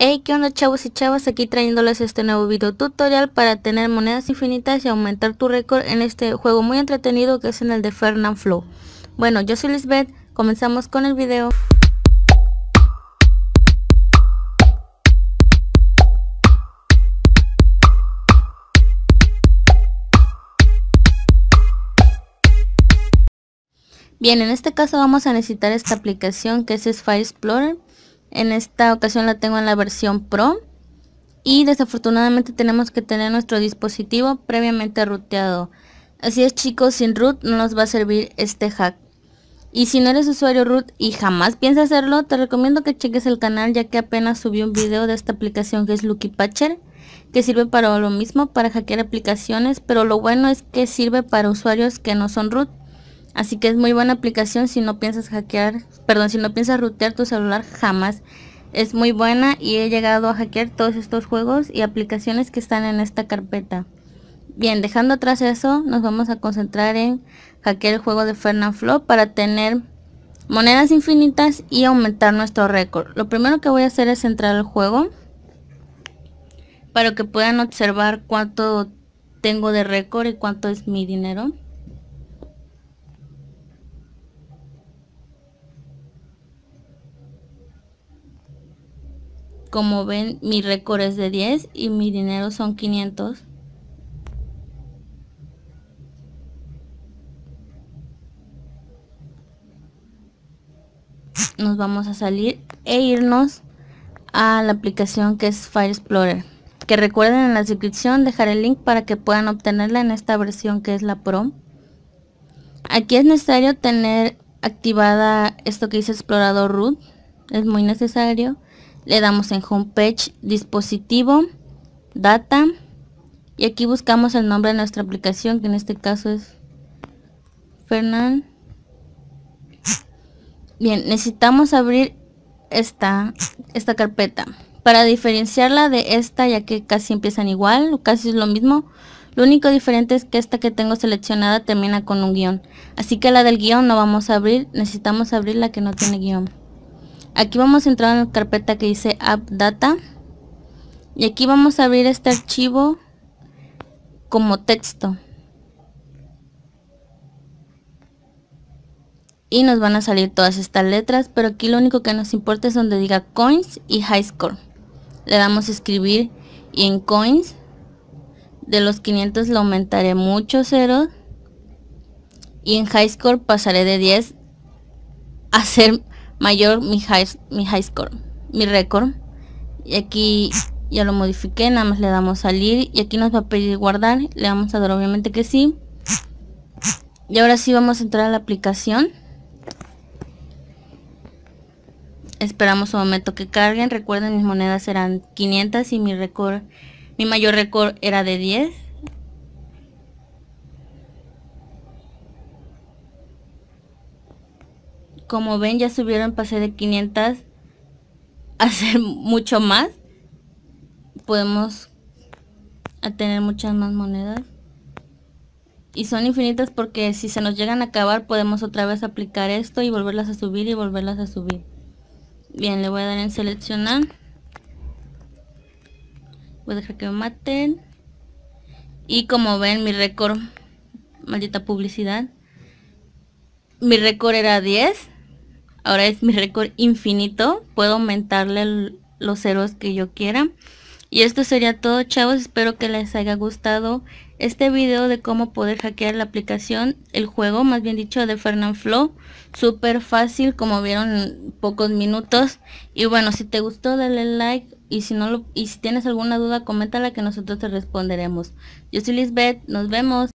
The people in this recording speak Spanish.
Hey, ¿qué onda chavos y chavas? Aquí trayéndoles este nuevo video tutorial para tener monedas infinitas y aumentar tu récord en este juego muy entretenido que es en el de Fernand Flow. Bueno, yo soy Lisbeth, comenzamos con el video. Bien, en este caso vamos a necesitar esta aplicación que es File Explorer en esta ocasión la tengo en la versión Pro. Y desafortunadamente tenemos que tener nuestro dispositivo previamente rooteado Así es chicos, sin root no nos va a servir este hack. Y si no eres usuario root y jamás piensas hacerlo, te recomiendo que cheques el canal ya que apenas subí un video de esta aplicación que es Lucky Patcher, que sirve para lo mismo, para hackear aplicaciones, pero lo bueno es que sirve para usuarios que no son root. Así que es muy buena aplicación si no piensas hackear, perdón, si no piensas rootear tu celular jamás. Es muy buena y he llegado a hackear todos estos juegos y aplicaciones que están en esta carpeta. Bien, dejando atrás eso, nos vamos a concentrar en hackear el juego de Fernand Flow para tener monedas infinitas y aumentar nuestro récord. Lo primero que voy a hacer es entrar al juego para que puedan observar cuánto tengo de récord y cuánto es mi dinero. Como ven, mi récord es de 10 y mi dinero son 500. Nos vamos a salir e irnos a la aplicación que es Fire Explorer. Que recuerden en la descripción dejar el link para que puedan obtenerla en esta versión que es la Pro. Aquí es necesario tener activada esto que dice explorador root. Es muy necesario le damos en homepage dispositivo data y aquí buscamos el nombre de nuestra aplicación que en este caso es fernán bien necesitamos abrir esta esta carpeta para diferenciarla de esta ya que casi empiezan igual casi es lo mismo lo único diferente es que esta que tengo seleccionada termina con un guión así que la del guión no vamos a abrir necesitamos abrir la que no tiene guión Aquí vamos a entrar en la carpeta que dice App Data. Y aquí vamos a abrir este archivo como texto. Y nos van a salir todas estas letras, pero aquí lo único que nos importa es donde diga coins y high score. Le damos a escribir y en coins de los 500 lo aumentaré mucho cero. y en high score pasaré de 10 a ser mayor mi high, mi high score, mi récord. Y aquí ya lo modifiqué, nada más le damos salir y aquí nos va a pedir guardar, le vamos a dar obviamente que sí. Y ahora sí vamos a entrar a la aplicación. Esperamos un momento que carguen. Recuerden, mis monedas eran 500 y mi récord, mi mayor récord era de 10. Como ven, ya subieron, pasé de 500 a ser mucho más. Podemos a tener muchas más monedas. Y son infinitas porque si se nos llegan a acabar, podemos otra vez aplicar esto y volverlas a subir y volverlas a subir. Bien, le voy a dar en seleccionar. Voy a dejar que me maten. Y como ven, mi récord, maldita publicidad, mi récord era 10. Ahora es mi récord infinito. Puedo aumentarle los ceros que yo quiera. Y esto sería todo chavos, espero que les haya gustado este video de cómo poder hackear la aplicación, el juego más bien dicho de Fernand Flow. súper fácil como vieron en pocos minutos. Y bueno, si te gustó dale like y si, no lo, y si tienes alguna duda coméntala que nosotros te responderemos. Yo soy Lisbeth, nos vemos.